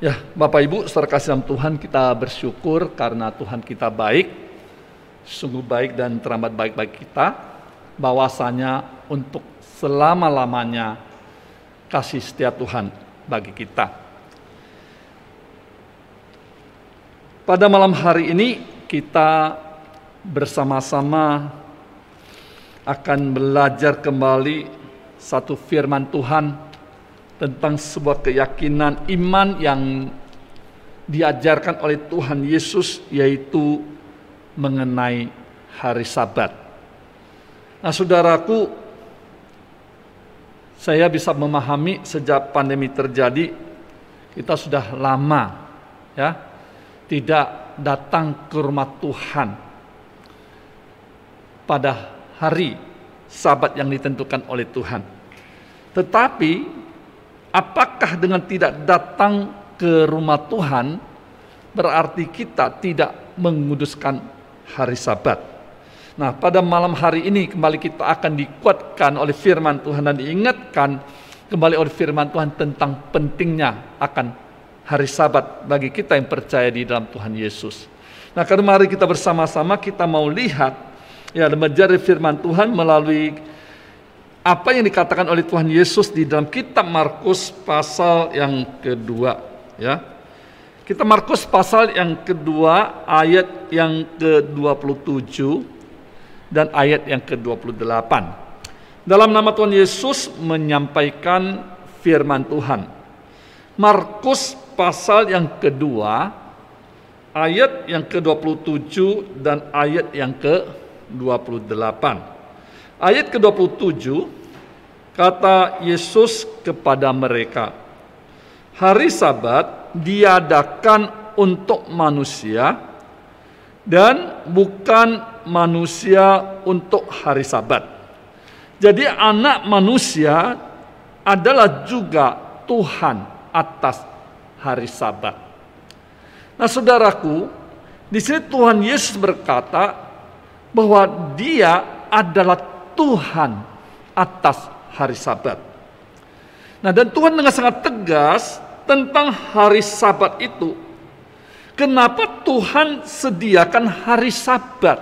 Ya, Bapak Ibu, saudara kasih dalam Tuhan, kita bersyukur karena Tuhan kita baik, sungguh baik dan teramat baik-baik kita, bahwasanya untuk selama-lamanya kasih setia Tuhan bagi kita. Pada malam hari ini kita bersama-sama akan belajar kembali satu firman Tuhan tentang sebuah keyakinan iman yang diajarkan oleh Tuhan Yesus yaitu mengenai hari sabat. Nah saudaraku, saya bisa memahami sejak pandemi terjadi, kita sudah lama ya tidak datang ke rumah Tuhan pada hari sabat yang ditentukan oleh Tuhan. Tetapi Apakah dengan tidak datang ke rumah Tuhan berarti kita tidak menguduskan hari Sabat? Nah, pada malam hari ini kembali kita akan dikuatkan oleh firman Tuhan dan diingatkan kembali oleh firman Tuhan tentang pentingnya akan hari Sabat bagi kita yang percaya di dalam Tuhan Yesus. Nah, karena mari kita bersama-sama kita mau lihat ya menjadi firman Tuhan melalui apa yang dikatakan oleh Tuhan Yesus di dalam kitab Markus pasal yang kedua ya. Kita Markus pasal yang kedua ayat yang ke-27 dan ayat yang ke-28. Dalam nama Tuhan Yesus menyampaikan firman Tuhan. Markus pasal yang kedua ayat yang ke-27 dan ayat yang ke-28. Ayat ke-27 kata Yesus kepada mereka, "Hari Sabat diadakan untuk manusia dan bukan manusia untuk hari Sabat." Jadi anak manusia adalah juga Tuhan atas hari Sabat. Nah, saudaraku, di sini Tuhan Yesus berkata bahwa Dia adalah Tuhan atas hari Sabat. Nah, dan Tuhan dengan sangat tegas tentang hari Sabat itu. Kenapa Tuhan sediakan hari Sabat?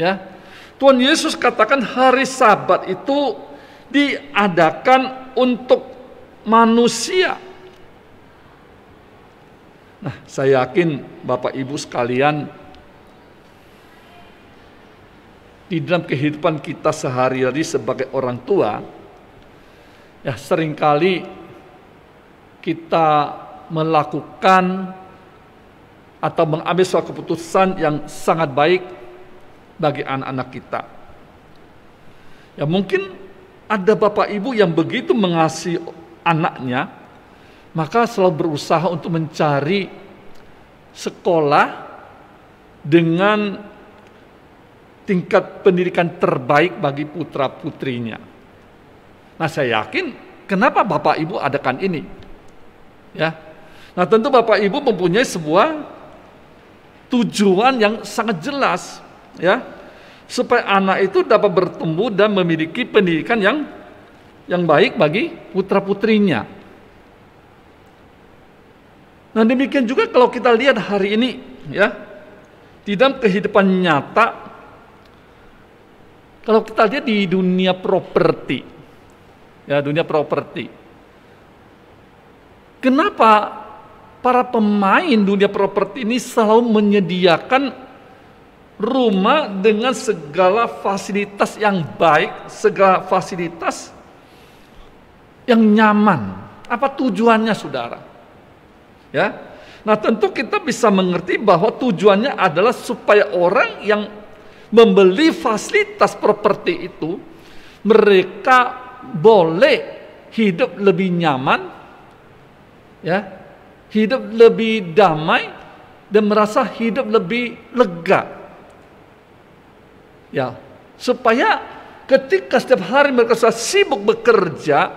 Ya. Tuhan Yesus katakan hari Sabat itu diadakan untuk manusia. Nah, saya yakin Bapak Ibu sekalian di dalam kehidupan kita sehari-hari sebagai orang tua, ya seringkali kita melakukan atau mengambil suatu keputusan yang sangat baik bagi anak-anak kita. Ya mungkin ada bapak ibu yang begitu mengasihi anaknya, maka selalu berusaha untuk mencari sekolah dengan tingkat pendidikan terbaik bagi putra-putrinya. Nah, saya yakin kenapa Bapak Ibu adakan ini? Ya. Nah, tentu Bapak Ibu mempunyai sebuah tujuan yang sangat jelas, ya. Supaya anak itu dapat bertumbuh dan memiliki pendidikan yang yang baik bagi putra-putrinya. Nah, demikian juga kalau kita lihat hari ini, ya. Di dalam kehidupan nyata kalau kita lihat di dunia properti, ya dunia properti, kenapa para pemain dunia properti ini selalu menyediakan rumah dengan segala fasilitas yang baik, segala fasilitas yang nyaman. Apa tujuannya, saudara? Ya, nah tentu kita bisa mengerti bahwa tujuannya adalah supaya orang yang membeli fasilitas properti itu, mereka boleh hidup lebih nyaman, ya, hidup lebih damai dan merasa hidup lebih lega. Ya, supaya ketika setiap hari mereka sudah sibuk bekerja,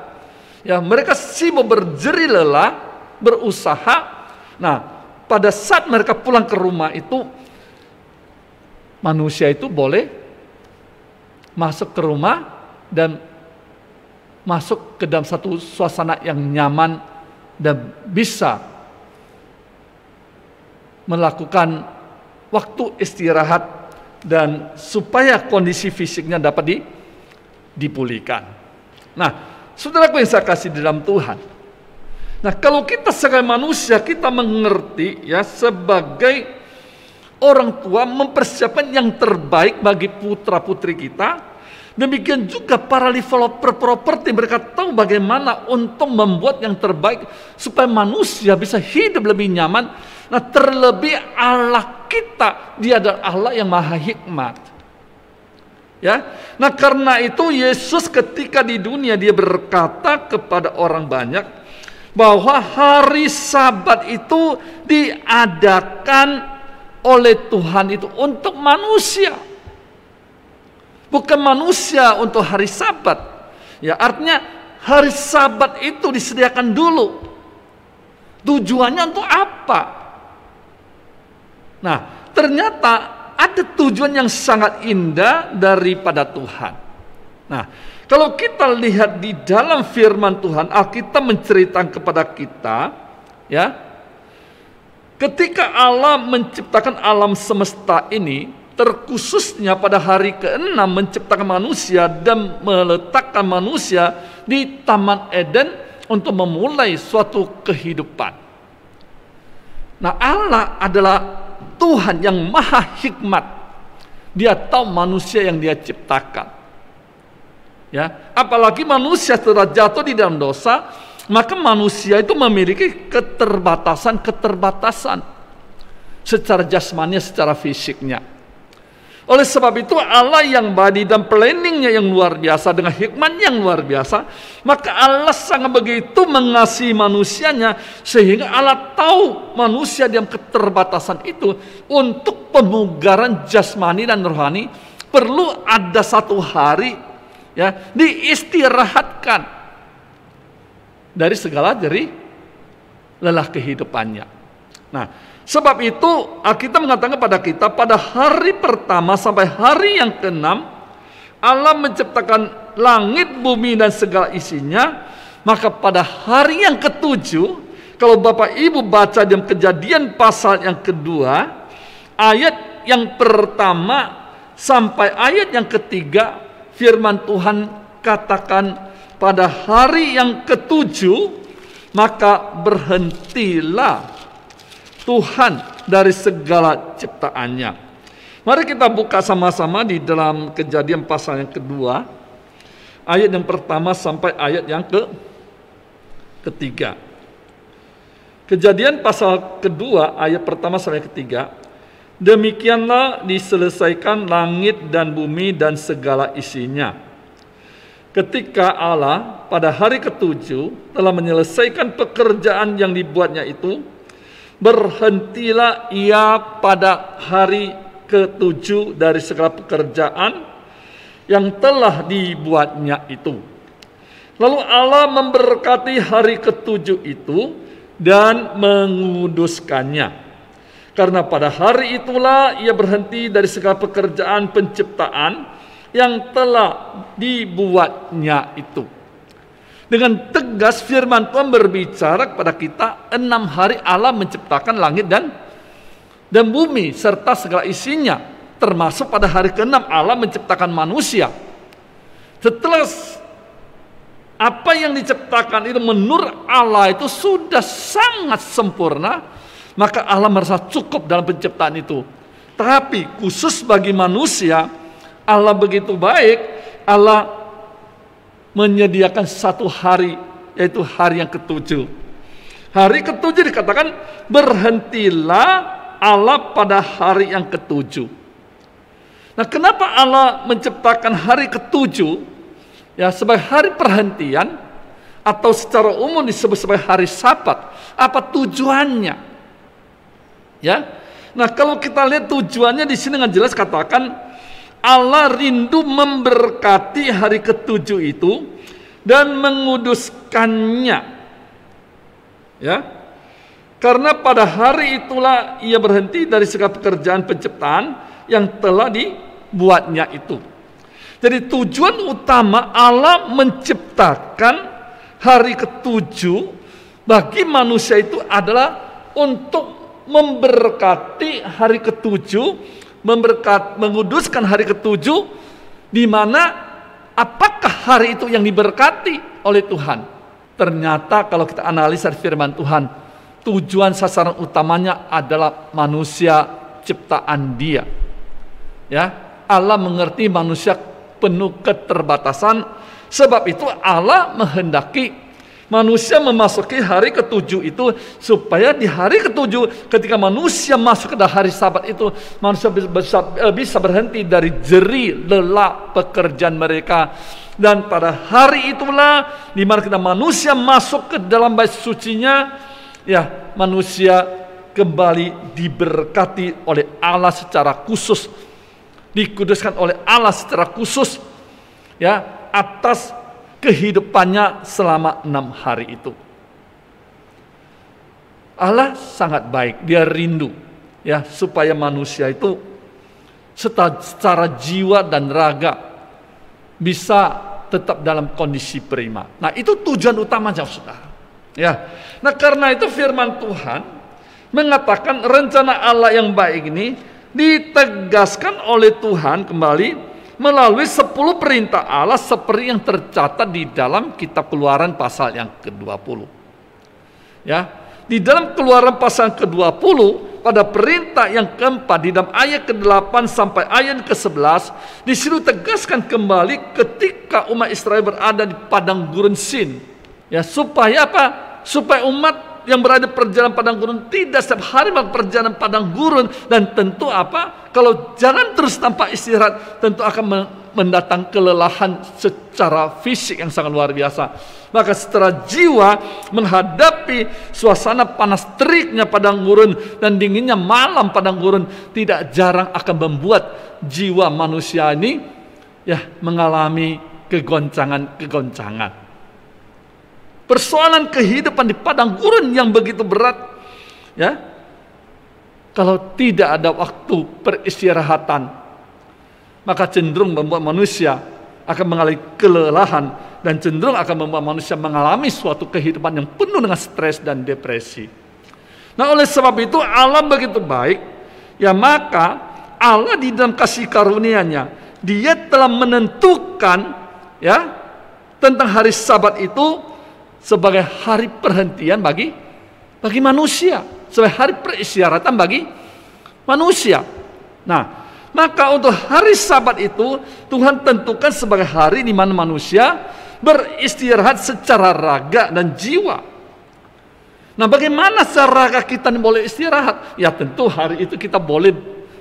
ya mereka sibuk berjeri lelah, berusaha. Nah, pada saat mereka pulang ke rumah itu manusia itu boleh masuk ke rumah dan masuk ke dalam satu suasana yang nyaman dan bisa melakukan waktu istirahat dan supaya kondisi fisiknya dapat di, dipulihkan. Nah, saudaraku yang saya kasih di dalam Tuhan. Nah, kalau kita sebagai manusia kita mengerti ya sebagai orang tua mempersiapkan yang terbaik bagi putra-putri kita. Demikian juga para developer properti mereka tahu bagaimana untuk membuat yang terbaik supaya manusia bisa hidup lebih nyaman. Nah terlebih Allah kita dia adalah Allah yang maha hikmat. Ya, nah karena itu Yesus ketika di dunia dia berkata kepada orang banyak bahwa hari Sabat itu diadakan oleh Tuhan itu untuk manusia. Bukan manusia untuk hari sabat. Ya, artinya hari sabat itu disediakan dulu. Tujuannya untuk apa? Nah, ternyata ada tujuan yang sangat indah daripada Tuhan. Nah, kalau kita lihat di dalam firman Tuhan, Alkitab menceritakan kepada kita, ya, Ketika Allah menciptakan alam semesta ini, terkhususnya pada hari keenam menciptakan manusia dan meletakkan manusia di Taman Eden untuk memulai suatu kehidupan. Nah Allah adalah Tuhan yang maha hikmat. Dia tahu manusia yang dia ciptakan. Ya, apalagi manusia setelah jatuh di dalam dosa, maka manusia itu memiliki keterbatasan-keterbatasan secara jasmania, secara fisiknya. Oleh sebab itu Allah yang badi dan planningnya yang luar biasa dengan hikmat yang luar biasa. Maka Allah sangat begitu mengasihi manusianya sehingga Allah tahu manusia dalam keterbatasan itu untuk pemugaran jasmani dan rohani perlu ada satu hari ya diistirahatkan dari segala jeri lelah kehidupannya. Nah, sebab itu Alkitab mengatakan kepada kita pada hari pertama sampai hari yang keenam Allah menciptakan langit, bumi dan segala isinya. Maka pada hari yang ketujuh, kalau Bapak Ibu baca dalam kejadian pasal yang kedua, ayat yang pertama sampai ayat yang ketiga, firman Tuhan katakan pada hari yang ke ketujuh, maka berhentilah Tuhan dari segala ciptaannya. Mari kita buka sama-sama di dalam kejadian pasal yang kedua, ayat yang pertama sampai ayat yang ke ketiga. Kejadian pasal kedua, ayat pertama sampai ketiga, Demikianlah diselesaikan langit dan bumi dan segala isinya ketika Allah pada hari ketujuh telah menyelesaikan pekerjaan yang dibuatnya itu, berhentilah ia pada hari ketujuh dari segala pekerjaan yang telah dibuatnya itu. Lalu Allah memberkati hari ketujuh itu dan menguduskannya. Karena pada hari itulah ia berhenti dari segala pekerjaan penciptaan, yang telah dibuatnya itu. Dengan tegas firman Tuhan berbicara kepada kita enam hari Allah menciptakan langit dan dan bumi serta segala isinya termasuk pada hari keenam Allah menciptakan manusia. Setelah apa yang diciptakan itu menurut Allah itu sudah sangat sempurna, maka Allah merasa cukup dalam penciptaan itu. Tapi khusus bagi manusia, Allah begitu baik, Allah menyediakan satu hari, yaitu hari yang ketujuh. Hari ketujuh dikatakan, berhentilah Allah pada hari yang ketujuh. Nah kenapa Allah menciptakan hari ketujuh, ya sebagai hari perhentian, atau secara umum disebut sebagai hari sabat. Apa tujuannya? Ya, Nah kalau kita lihat tujuannya di sini dengan jelas katakan Allah rindu memberkati hari ketujuh itu dan menguduskannya. Ya. Karena pada hari itulah ia berhenti dari segala pekerjaan penciptaan yang telah dibuatnya itu. Jadi tujuan utama Allah menciptakan hari ketujuh bagi manusia itu adalah untuk memberkati hari ketujuh memberkat menguduskan hari ketujuh di mana apakah hari itu yang diberkati oleh Tuhan ternyata kalau kita analisa firman Tuhan tujuan sasaran utamanya adalah manusia ciptaan dia ya Allah mengerti manusia penuh keterbatasan sebab itu Allah menghendaki Manusia memasuki hari ketujuh itu supaya di hari ketujuh ketika manusia masuk ke hari sabat itu manusia bisa, bisa eh, berhenti dari jeri lelah pekerjaan mereka dan pada hari itulah di mana kita manusia masuk ke dalam bait sucinya ya manusia kembali diberkati oleh Allah secara khusus dikuduskan oleh Allah secara khusus ya atas kehidupannya selama enam hari itu. Allah sangat baik, dia rindu ya supaya manusia itu secara jiwa dan raga bisa tetap dalam kondisi prima. Nah itu tujuan utama jauh sudah. Ya, nah karena itu firman Tuhan mengatakan rencana Allah yang baik ini ditegaskan oleh Tuhan kembali melalui sepuluh perintah Allah seperti yang tercatat di dalam kitab Keluaran pasal yang ke-20. Ya, di dalam Keluaran pasal ke-20 pada perintah yang keempat di dalam ayat ke-8 sampai ayat ke-11 disitu tegaskan kembali ketika umat Israel berada di padang gurun Sin. Ya, supaya apa? Supaya umat yang berada perjalanan padang gurun tidak setiap hari melakukan perjalanan padang gurun dan tentu apa kalau jalan terus tanpa istirahat tentu akan mendatang kelelahan secara fisik yang sangat luar biasa maka setelah jiwa menghadapi suasana panas teriknya padang gurun dan dinginnya malam padang gurun tidak jarang akan membuat jiwa manusia ini ya mengalami kegoncangan-kegoncangan persoalan kehidupan di padang gurun yang begitu berat ya kalau tidak ada waktu peristirahatan maka cenderung membuat manusia akan mengalami kelelahan dan cenderung akan membuat manusia mengalami suatu kehidupan yang penuh dengan stres dan depresi. Nah, oleh sebab itu alam begitu baik, ya maka Allah di dalam kasih karunia-Nya, Dia telah menentukan ya tentang hari Sabat itu sebagai hari perhentian bagi bagi manusia, sebagai hari peristirahatan bagi manusia. Nah, maka untuk hari Sabat itu Tuhan tentukan sebagai hari di mana manusia beristirahat secara raga dan jiwa. Nah, bagaimana secara raga kita boleh istirahat? Ya tentu hari itu kita boleh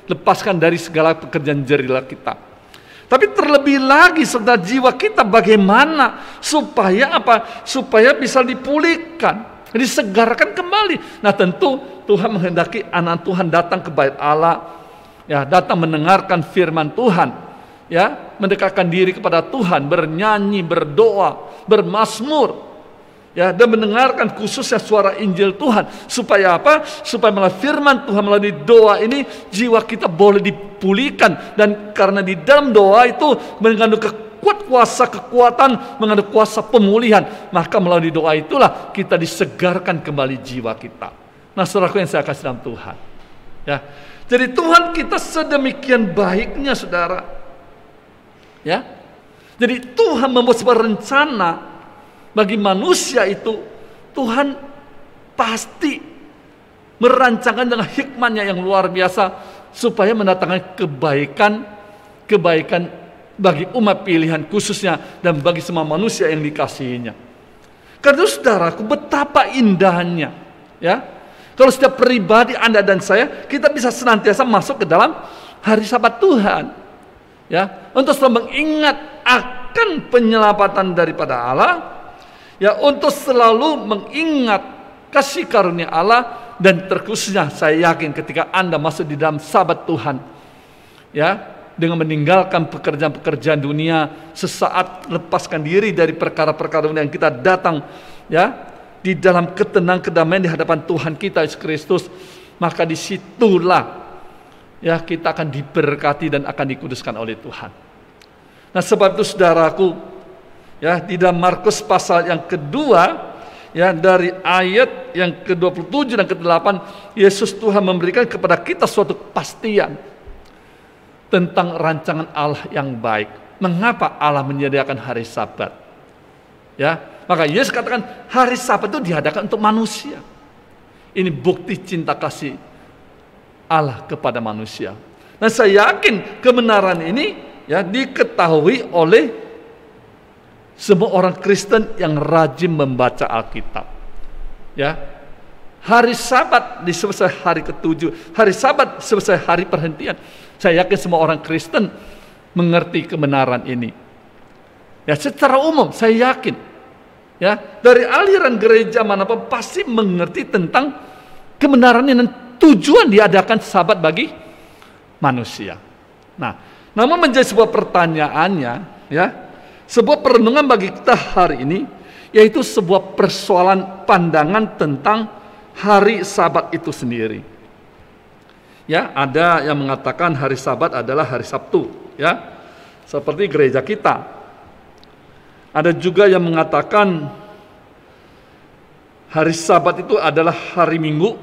lepaskan dari segala pekerjaan jerilah kita tapi terlebih lagi saudara jiwa kita bagaimana supaya apa? Supaya bisa dipulihkan, disegarkan kembali. Nah tentu Tuhan menghendaki anak Tuhan datang ke bait Allah, ya datang mendengarkan firman Tuhan, ya mendekatkan diri kepada Tuhan, bernyanyi, berdoa, bermasmur, ya dan mendengarkan khususnya suara Injil Tuhan supaya apa supaya melalui firman Tuhan melalui doa ini jiwa kita boleh dipulihkan dan karena di dalam doa itu mengandung kekuat kuasa kekuatan mengandung kuasa pemulihan maka melalui doa itulah kita disegarkan kembali jiwa kita nah saudaraku yang saya kasih dalam Tuhan ya jadi Tuhan kita sedemikian baiknya saudara ya jadi Tuhan membuat sebuah rencana bagi manusia itu Tuhan pasti merancangkan dengan hikmahnya yang luar biasa supaya mendatangkan kebaikan kebaikan bagi umat pilihan khususnya dan bagi semua manusia yang dikasihinya. Karena itu saudaraku betapa indahnya ya. Kalau setiap pribadi Anda dan saya kita bisa senantiasa masuk ke dalam hari sabat Tuhan. Ya, untuk selalu mengingat akan penyelamatan daripada Allah ya untuk selalu mengingat kasih karunia Allah dan terkhususnya saya yakin ketika Anda masuk di dalam sabat Tuhan ya dengan meninggalkan pekerjaan-pekerjaan dunia sesaat lepaskan diri dari perkara-perkara yang kita datang ya di dalam ketenang kedamaian di hadapan Tuhan kita Yesus Kristus maka disitulah ya kita akan diberkati dan akan dikuduskan oleh Tuhan nah sebab itu saudaraku ya di dalam Markus pasal yang kedua ya dari ayat yang ke-27 dan ke-8 Yesus Tuhan memberikan kepada kita suatu kepastian tentang rancangan Allah yang baik. Mengapa Allah menyediakan hari Sabat? Ya, maka Yesus katakan hari Sabat itu diadakan untuk manusia. Ini bukti cinta kasih Allah kepada manusia. Nah, saya yakin kebenaran ini ya diketahui oleh semua orang Kristen yang rajin membaca Alkitab. Ya, Hari sabat di selesai hari ketujuh. Hari sabat selesai hari perhentian. Saya yakin semua orang Kristen mengerti kebenaran ini. Ya, secara umum saya yakin. Ya, dari aliran gereja manapun pasti mengerti tentang kebenaran ini dan tujuan diadakan sabat bagi manusia. Nah, namun menjadi sebuah pertanyaannya, ya, sebuah perenungan bagi kita hari ini yaitu sebuah persoalan pandangan tentang hari Sabat itu sendiri. Ya, ada yang mengatakan hari Sabat adalah hari Sabtu, ya. Seperti gereja kita. Ada juga yang mengatakan hari Sabat itu adalah hari Minggu.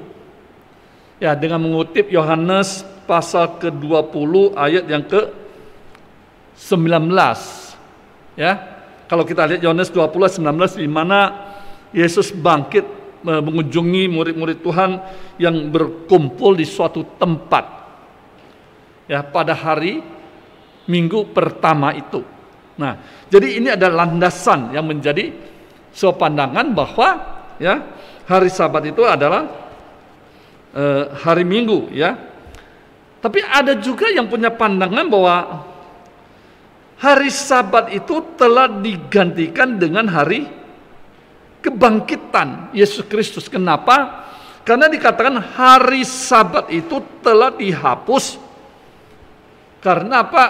Ya, dengan mengutip Yohanes pasal ke-20 ayat yang ke-19 Ya. Kalau kita lihat Yohanes 20 19 di mana Yesus bangkit e, mengunjungi murid-murid Tuhan yang berkumpul di suatu tempat. Ya, pada hari minggu pertama itu. Nah, jadi ini ada landasan yang menjadi sebuah pandangan bahwa ya hari Sabat itu adalah eh, hari Minggu ya. Tapi ada juga yang punya pandangan bahwa hari Sabat itu telah digantikan dengan hari kebangkitan Yesus Kristus. Kenapa? Karena dikatakan hari Sabat itu telah dihapus. Karena apa?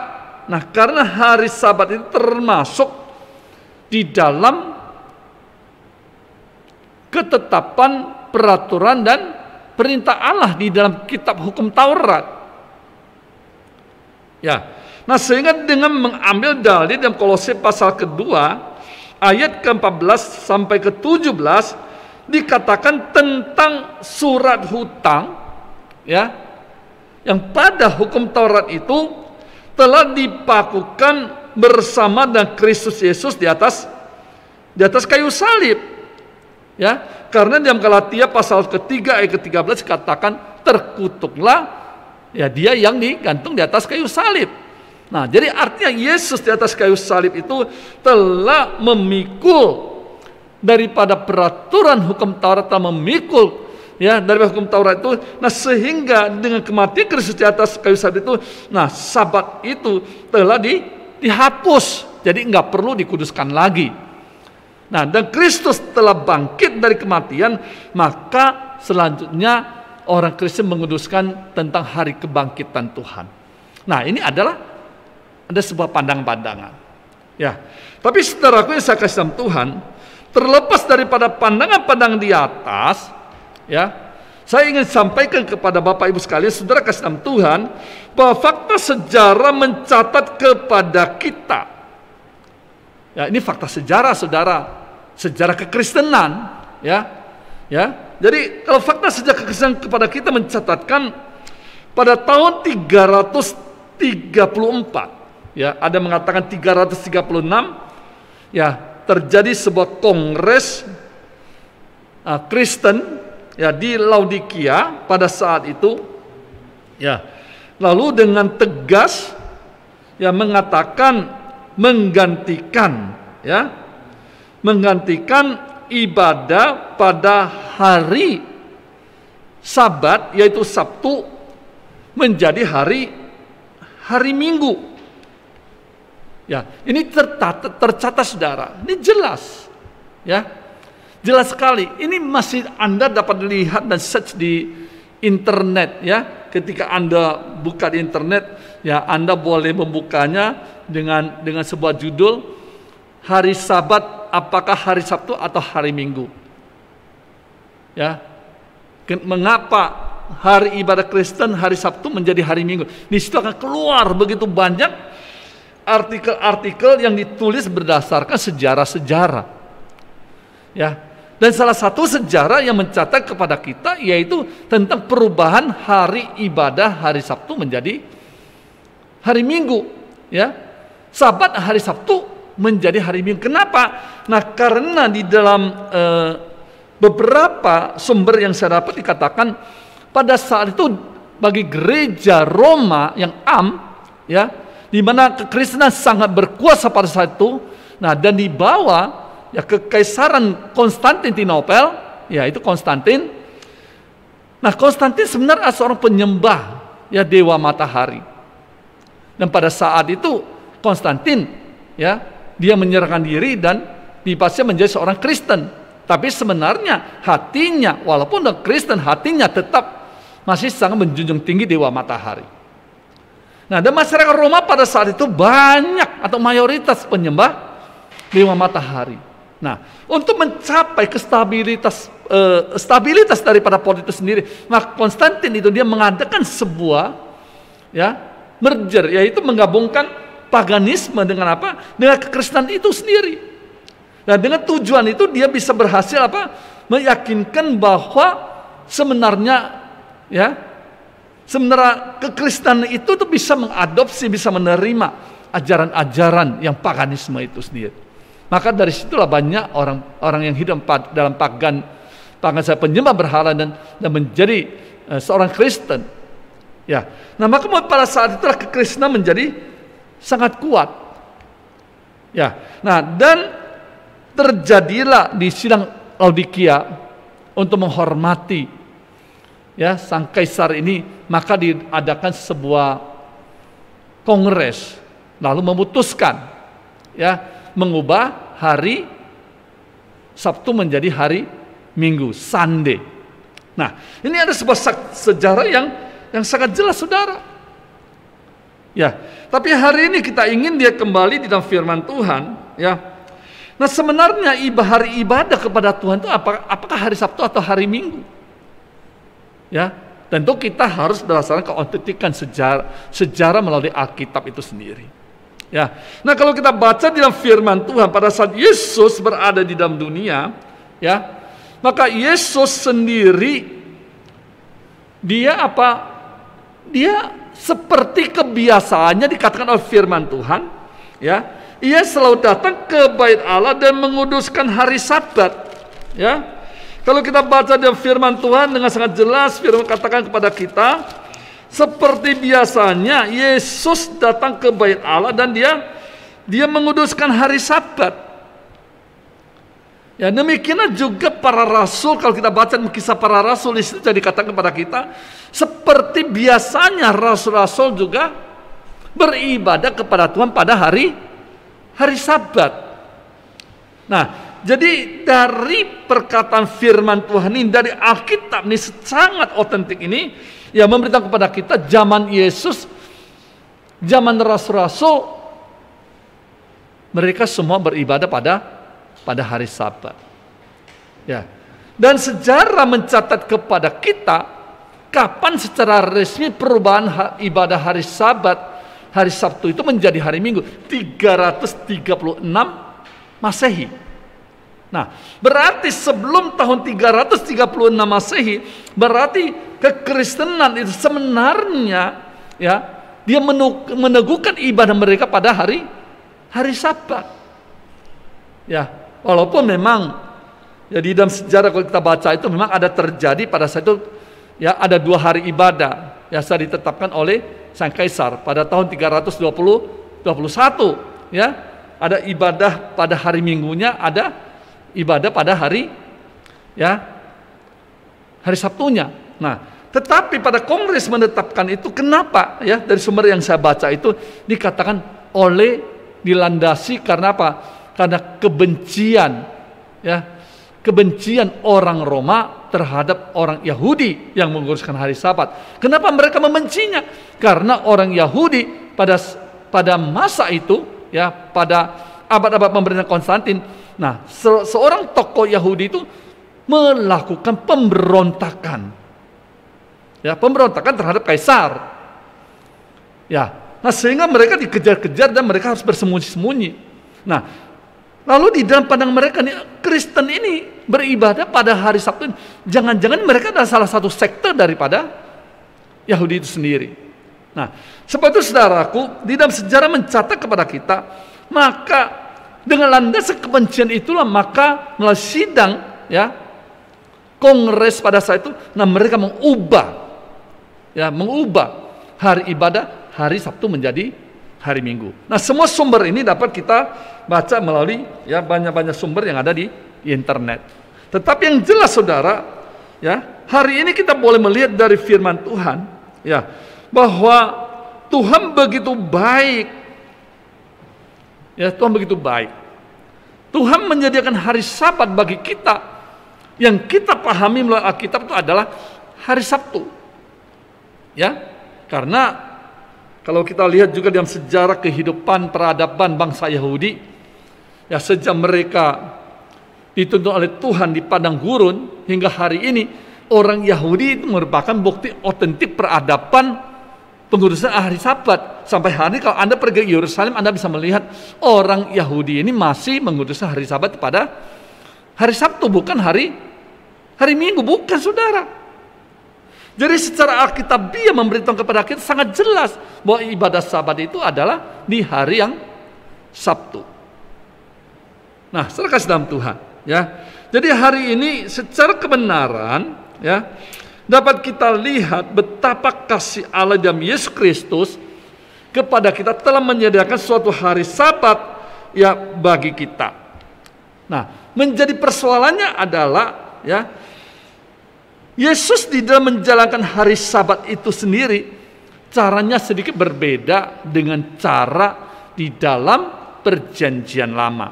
Nah, karena hari Sabat itu termasuk di dalam ketetapan peraturan dan perintah Allah di dalam kitab hukum Taurat. Ya, Nah sehingga dengan mengambil dalil dalam kolose pasal kedua ayat ke-14 sampai ke-17 dikatakan tentang surat hutang ya yang pada hukum Taurat itu telah dipakukan bersama dengan Kristus Yesus di atas di atas kayu salib. Ya, karena dalam Galatia pasal ketiga ayat ke-13 katakan terkutuklah ya dia yang digantung di atas kayu salib. Nah, jadi artinya Yesus di atas kayu salib itu telah memikul daripada peraturan hukum Taurat telah memikul ya dari hukum Taurat itu. Nah, sehingga dengan kematian Kristus di atas kayu salib itu, nah sabat itu telah di, dihapus. Jadi nggak perlu dikuduskan lagi. Nah, dan Kristus telah bangkit dari kematian, maka selanjutnya orang Kristen menguduskan tentang hari kebangkitan Tuhan. Nah, ini adalah ada sebuah pandang-pandangan. Ya. Tapi saudaraku yang saya kasih dalam Tuhan, terlepas daripada pandangan-pandangan di atas, ya, saya ingin sampaikan kepada Bapak Ibu sekalian, saudara kasih dalam Tuhan, bahwa fakta sejarah mencatat kepada kita. Ya, ini fakta sejarah, saudara. Sejarah kekristenan, ya. Ya, jadi kalau fakta sejarah kekristenan kepada kita mencatatkan pada tahun 334 ya ada mengatakan 336 ya terjadi sebuah kongres uh, Kristen ya di Laodikia pada saat itu ya lalu dengan tegas ya mengatakan menggantikan ya menggantikan ibadah pada hari Sabat yaitu Sabtu menjadi hari hari Minggu Ya, ini tercatat, tercatat saudara. Ini jelas. Ya. Jelas sekali. Ini masih Anda dapat lihat dan search di internet ya. Ketika Anda buka di internet, ya Anda boleh membukanya dengan dengan sebuah judul hari Sabat apakah hari Sabtu atau hari Minggu. Ya. Mengapa hari ibadah Kristen hari Sabtu menjadi hari Minggu? Di situ akan keluar begitu banyak artikel-artikel yang ditulis berdasarkan sejarah-sejarah. Ya. Dan salah satu sejarah yang mencatat kepada kita yaitu tentang perubahan hari ibadah hari Sabtu menjadi hari Minggu, ya. Sabat hari Sabtu menjadi hari Minggu. Kenapa? Nah, karena di dalam e, beberapa sumber yang saya dapat dikatakan pada saat itu bagi gereja Roma yang am ya di mana kekristenan sangat berkuasa pada saat itu. Nah, dan dibawa ya kekaisaran Konstantinopel, ya itu Konstantin. Nah, Konstantin sebenarnya seorang penyembah ya dewa matahari. Dan pada saat itu Konstantin ya dia menyerahkan diri dan dipaksa menjadi seorang Kristen. Tapi sebenarnya hatinya walaupun Kristen hatinya tetap masih sangat menjunjung tinggi dewa matahari. Nah, dan masyarakat Roma pada saat itu banyak atau mayoritas penyembah dewa matahari. Nah, untuk mencapai kestabilitas uh, stabilitas daripada politik itu sendiri, maka Konstantin itu dia mengadakan sebuah ya merger yaitu menggabungkan paganisme dengan apa? Dengan kekristenan itu sendiri. Nah, dengan tujuan itu dia bisa berhasil apa? meyakinkan bahwa sebenarnya ya Sementara kekristenan itu tuh bisa mengadopsi, bisa menerima ajaran-ajaran yang paganisme itu sendiri. Maka dari situlah banyak orang orang yang hidup dalam pagan pagan saya penyembah berhala dan dan menjadi uh, seorang Kristen. Ya. Nah, maka pada saat itulah kekristenan menjadi sangat kuat. Ya. Nah, dan terjadilah di sidang Laodikia untuk menghormati ya sang kaisar ini maka diadakan sebuah kongres lalu memutuskan ya mengubah hari Sabtu menjadi hari Minggu Sunday. Nah, ini ada sebuah sejarah yang yang sangat jelas Saudara. Ya, tapi hari ini kita ingin dia kembali di dalam firman Tuhan, ya. Nah, sebenarnya ibadah hari ibadah kepada Tuhan itu apa apakah hari Sabtu atau hari Minggu? Ya, Tentu kita harus berdasarkan keautentikan sejarah, sejarah melalui Alkitab itu sendiri. Ya. Nah, kalau kita baca di dalam firman Tuhan pada saat Yesus berada di dalam dunia, ya, maka Yesus sendiri dia apa? Dia seperti kebiasaannya dikatakan oleh firman Tuhan, ya. Ia selalu datang ke bait Allah dan menguduskan hari Sabat, ya. Kalau kita baca dia firman Tuhan dengan sangat jelas firman katakan kepada kita seperti biasanya Yesus datang ke bait Allah dan dia dia menguduskan hari Sabat. Ya demikianlah juga para rasul kalau kita baca kisah para rasul di situ jadi katakan kepada kita seperti biasanya rasul-rasul juga beribadah kepada Tuhan pada hari hari Sabat. Nah, jadi dari perkataan firman Tuhan ini, dari Alkitab ini sangat otentik ini, yang memberitahu kepada kita zaman Yesus, zaman rasul-rasul, mereka semua beribadah pada pada hari Sabat. Ya. Dan sejarah mencatat kepada kita kapan secara resmi perubahan ibadah hari Sabat, hari Sabtu itu menjadi hari Minggu 336 Masehi. Nah, berarti sebelum tahun 336 Masehi, berarti kekristenan itu sebenarnya ya, dia meneguhkan ibadah mereka pada hari hari Sabat. Ya, walaupun memang ya di dalam sejarah kalau kita baca itu memang ada terjadi pada saat itu ya ada dua hari ibadah yang sudah ditetapkan oleh sang kaisar pada tahun 320 21 ya ada ibadah pada hari minggunya ada ibadah pada hari ya hari Sabtunya. Nah, tetapi pada Kongres menetapkan itu kenapa ya dari sumber yang saya baca itu dikatakan oleh dilandasi karena apa? Karena kebencian ya kebencian orang Roma terhadap orang Yahudi yang menguruskan hari Sabat. Kenapa mereka membencinya? Karena orang Yahudi pada pada masa itu ya pada abad-abad pemerintahan Konstantin. Nah, se seorang tokoh Yahudi itu melakukan pemberontakan. Ya, pemberontakan terhadap kaisar. Ya. Nah, sehingga mereka dikejar-kejar dan mereka harus bersembunyi-sembunyi. Nah, lalu di dalam pandang mereka nih Kristen ini beribadah pada hari Sabtu, jangan-jangan mereka adalah salah satu sekte daripada Yahudi itu sendiri. Nah, sebab itu saudaraku, di dalam sejarah mencatat kepada kita, maka dengan landasan kebencian itulah maka melalui sidang ya kongres pada saat itu nah mereka mengubah ya mengubah hari ibadah hari Sabtu menjadi hari Minggu. Nah, semua sumber ini dapat kita baca melalui ya banyak-banyak sumber yang ada di internet. Tetapi yang jelas Saudara, ya, hari ini kita boleh melihat dari firman Tuhan ya bahwa Tuhan begitu baik Ya, Tuhan begitu baik. Tuhan menyediakan hari Sabat bagi kita. Yang kita pahami melalui Alkitab itu adalah hari Sabtu. Ya, karena kalau kita lihat juga dalam sejarah kehidupan peradaban bangsa Yahudi, ya sejak mereka dituntun oleh Tuhan di padang gurun hingga hari ini, orang Yahudi itu merupakan bukti otentik peradaban pengurusan ah, hari Sabat. Sampai hari ini kalau Anda pergi ke Yerusalem, Anda bisa melihat orang Yahudi ini masih mengurus hari Sabat pada hari Sabtu, bukan hari hari Minggu, bukan saudara. Jadi secara Alkitab dia memberitahu kepada kita sangat jelas bahwa ibadah Sabat itu adalah di hari yang Sabtu. Nah, serahkan kasih dalam Tuhan, ya. Jadi hari ini secara kebenaran, ya, dapat kita lihat betapa kasih Allah dalam Yesus Kristus kepada kita telah menyediakan suatu hari sabat ya bagi kita. Nah, menjadi persoalannya adalah ya Yesus di dalam menjalankan hari sabat itu sendiri caranya sedikit berbeda dengan cara di dalam perjanjian lama.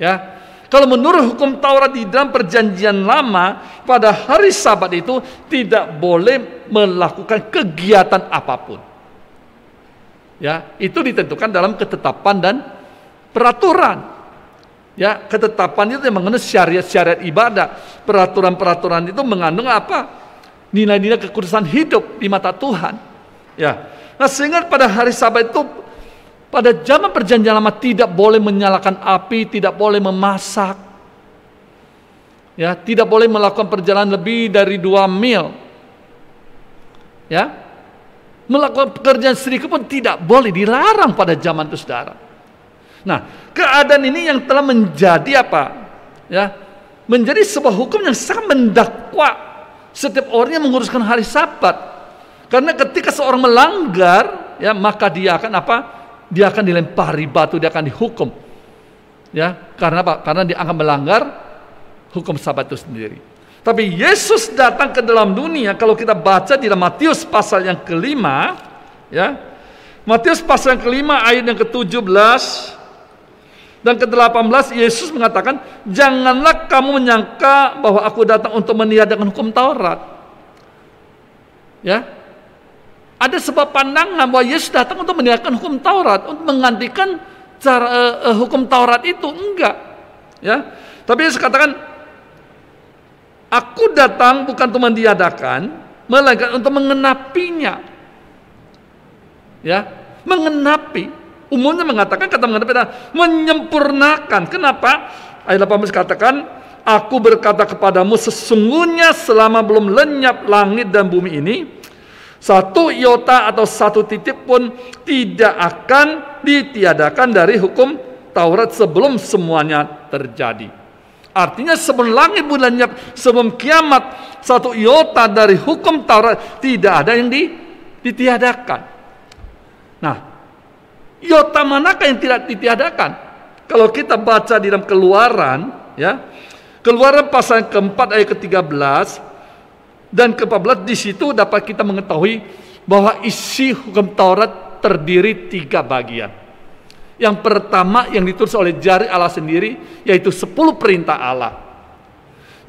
Ya, kalau menurut hukum Taurat di dalam perjanjian lama, pada hari sabat itu tidak boleh melakukan kegiatan apapun. Ya, itu ditentukan dalam ketetapan dan peraturan. Ya, ketetapan itu yang mengenai syariat-syariat ibadah. Peraturan-peraturan itu mengandung apa? Nilai-nilai kekudusan hidup di mata Tuhan. Ya. Nah, sehingga pada hari sabat itu pada zaman perjanjian lama tidak boleh menyalakan api, tidak boleh memasak. Ya, tidak boleh melakukan perjalanan lebih dari dua mil. Ya, melakukan pekerjaan sedikit pun tidak boleh dilarang pada zaman itu saudara. Nah, keadaan ini yang telah menjadi apa? Ya, menjadi sebuah hukum yang sangat mendakwa setiap orang yang menguruskan hari Sabat. Karena ketika seorang melanggar, ya maka dia akan apa? dia akan dilempari batu, dia akan dihukum. Ya, karena apa? Karena dianggap melanggar hukum sabat itu sendiri. Tapi Yesus datang ke dalam dunia kalau kita baca di dalam Matius pasal yang kelima, ya. Matius pasal yang kelima ayat yang ke-17 dan ke-18 Yesus mengatakan, "Janganlah kamu menyangka bahwa aku datang untuk meniadakan hukum Taurat." Ya ada sebab pandangan bahwa Yesus datang untuk menegakkan hukum Taurat, untuk menggantikan cara uh, uh, hukum Taurat itu enggak. Ya. Tapi Yesus katakan aku datang bukan untuk mendiadakan, melainkan untuk mengenapinya. Ya, mengenapi. Umumnya mengatakan kata mengenapi adalah menyempurnakan. Kenapa? Ayat 18 katakan, Aku berkata kepadamu sesungguhnya selama belum lenyap langit dan bumi ini, satu iota atau satu titip pun tidak akan ditiadakan dari hukum Taurat sebelum semuanya terjadi. Artinya sebelum langit bulannya, sebelum kiamat, satu iota dari hukum Taurat tidak ada yang ditiadakan. Nah, iota manakah yang tidak ditiadakan? Kalau kita baca di dalam keluaran, ya, keluaran pasal keempat ayat ke-13, dan ke-14 di situ dapat kita mengetahui bahwa isi hukum Taurat terdiri tiga bagian. Yang pertama yang ditulis oleh jari Allah sendiri yaitu 10 perintah Allah.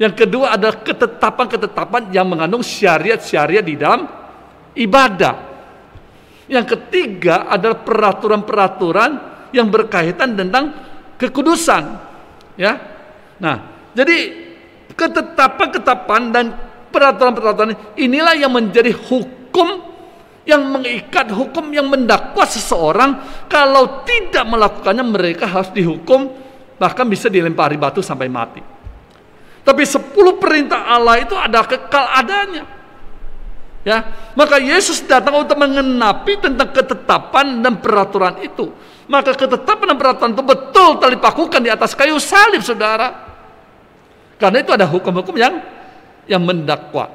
Yang kedua adalah ketetapan-ketetapan yang mengandung syariat-syariat di dalam ibadah. Yang ketiga adalah peraturan-peraturan yang berkaitan tentang kekudusan. Ya. Nah, jadi ketetapan-ketetapan dan peraturan-peraturan inilah yang menjadi hukum yang mengikat hukum yang mendakwa seseorang kalau tidak melakukannya mereka harus dihukum bahkan bisa dilempari batu sampai mati tapi sepuluh perintah Allah itu ada kekal adanya ya maka Yesus datang untuk mengenapi tentang ketetapan dan peraturan itu maka ketetapan dan peraturan itu betul dipakukan di atas kayu salib saudara karena itu ada hukum-hukum yang yang mendakwa.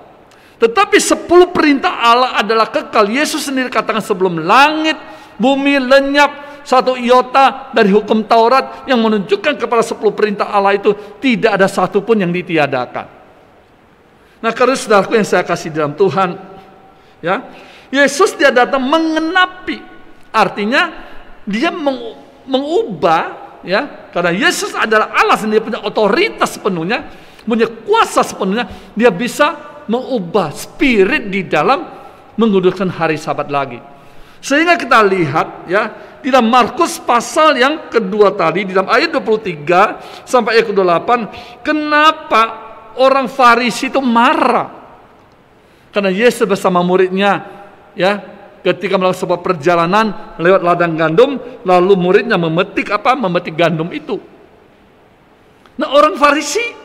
Tetapi sepuluh perintah Allah adalah kekal. Yesus sendiri katakan sebelum langit, bumi lenyap, satu iota dari hukum Taurat yang menunjukkan kepada sepuluh perintah Allah itu tidak ada satupun yang ditiadakan. Nah karena saudaraku yang saya kasih dalam Tuhan, ya Yesus dia datang mengenapi, artinya dia mengubah ya karena Yesus adalah Allah sendiri punya otoritas sepenuhnya punya kuasa sepenuhnya, dia bisa mengubah spirit di dalam menguduskan hari sabat lagi. Sehingga kita lihat ya, di dalam Markus pasal yang kedua tadi di dalam ayat 23 sampai ayat 28 kenapa orang Farisi itu marah karena Yesus bersama muridnya ya ketika melakukan sebuah perjalanan lewat ladang gandum lalu muridnya memetik apa memetik gandum itu nah orang Farisi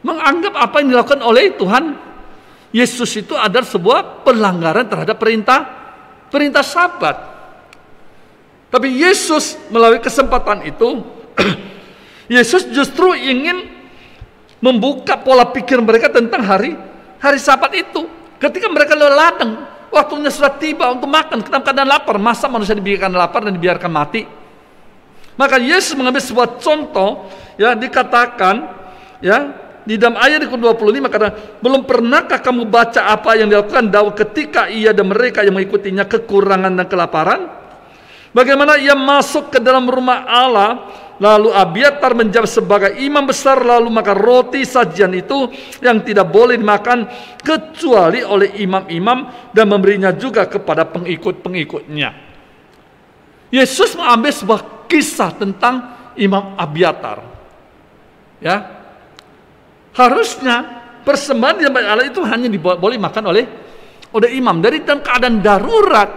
Menganggap apa yang dilakukan oleh Tuhan Yesus itu adalah sebuah pelanggaran terhadap perintah perintah sabat. Tapi Yesus melalui kesempatan itu Yesus justru ingin membuka pola pikir mereka tentang hari hari sabat itu. Ketika mereka lewat ladang, waktunya sudah tiba untuk makan. Kenapa keadaan lapar? Masa manusia dibiarkan lapar dan dibiarkan mati? Maka Yesus mengambil sebuah contoh ya dikatakan ya di dalam ayat ke-25 karena belum pernahkah kamu baca apa yang dilakukan Daud ketika ia dan mereka yang mengikutinya kekurangan dan kelaparan? Bagaimana ia masuk ke dalam rumah Allah, lalu Abiatar menjawab sebagai imam besar, lalu maka roti sajian itu yang tidak boleh dimakan kecuali oleh imam-imam dan memberinya juga kepada pengikut-pengikutnya. Yesus mengambil sebuah kisah tentang Imam Abiatar. Ya, Harusnya persembahan di tempat Allah itu hanya boleh makan oleh oleh imam. Dari dalam keadaan darurat,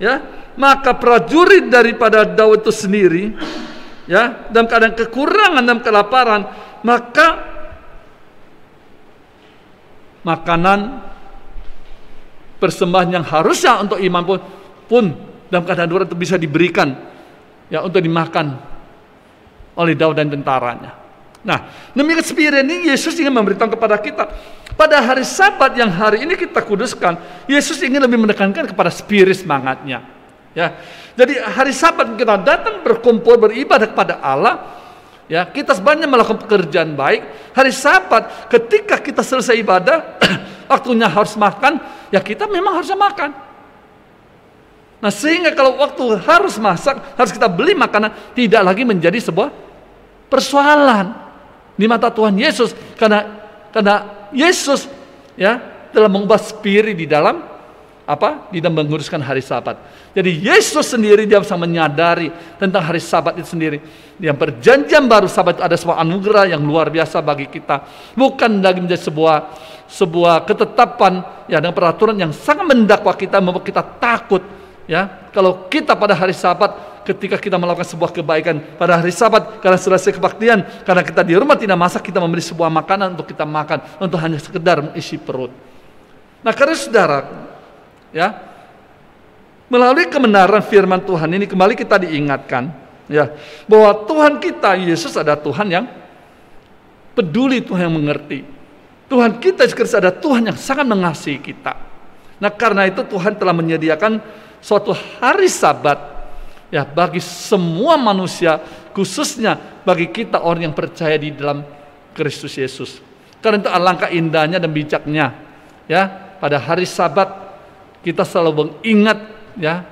ya maka prajurit daripada Daud itu sendiri, ya dalam keadaan kekurangan dalam kelaparan, maka makanan persembahan yang harusnya untuk imam pun pun dalam keadaan darurat itu bisa diberikan ya untuk dimakan oleh Daud dan tentaranya. Nah, demikian spirit ini Yesus ingin memberitahu kepada kita. Pada hari sabat yang hari ini kita kuduskan, Yesus ingin lebih menekankan kepada spirit semangatnya. Ya. Jadi hari sabat kita datang berkumpul beribadah kepada Allah, ya kita sebanyak melakukan pekerjaan baik hari sabat ketika kita selesai ibadah waktunya harus makan ya kita memang harus makan nah sehingga kalau waktu harus masak harus kita beli makanan tidak lagi menjadi sebuah persoalan di mata Tuhan Yesus karena karena Yesus ya telah mengubah spirit di dalam apa? Di dalam menguruskan hari Sabat. Jadi Yesus sendiri dia bisa menyadari tentang hari Sabat itu sendiri. Yang perjanjian baru Sabat itu ada sebuah anugerah yang luar biasa bagi kita. Bukan lagi menjadi sebuah sebuah ketetapan ya dengan peraturan yang sangat mendakwa kita membuat kita takut ya. Kalau kita pada hari Sabat ketika kita melakukan sebuah kebaikan pada hari sabat karena selesai kebaktian karena kita di rumah tidak masak kita memberi sebuah makanan untuk kita makan untuk hanya sekedar mengisi perut nah karena saudara ya melalui kebenaran firman Tuhan ini kembali kita diingatkan ya bahwa Tuhan kita Yesus ada Tuhan yang peduli Tuhan yang mengerti Tuhan kita Yesus ada Tuhan yang sangat mengasihi kita nah karena itu Tuhan telah menyediakan suatu hari sabat ya bagi semua manusia khususnya bagi kita orang yang percaya di dalam Kristus Yesus karena itu alangkah indahnya dan bijaknya ya pada hari Sabat kita selalu mengingat ya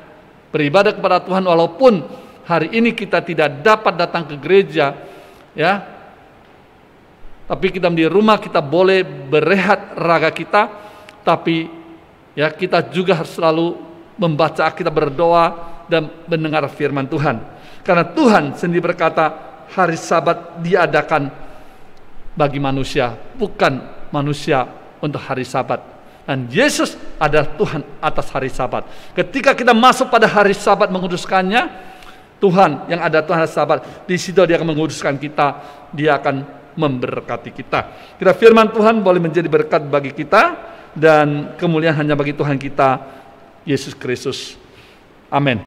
beribadah kepada Tuhan walaupun hari ini kita tidak dapat datang ke gereja ya tapi kita di rumah kita boleh berehat raga kita tapi ya kita juga harus selalu membaca kita berdoa dan mendengar firman Tuhan. Karena Tuhan sendiri berkata, hari sabat diadakan bagi manusia, bukan manusia untuk hari sabat. Dan Yesus adalah Tuhan atas hari sabat. Ketika kita masuk pada hari sabat menguduskannya, Tuhan yang ada Tuhan hari sabat, di situ dia akan menguduskan kita, dia akan memberkati kita. Kira firman Tuhan boleh menjadi berkat bagi kita dan kemuliaan hanya bagi Tuhan kita, Yesus Kristus. Amin.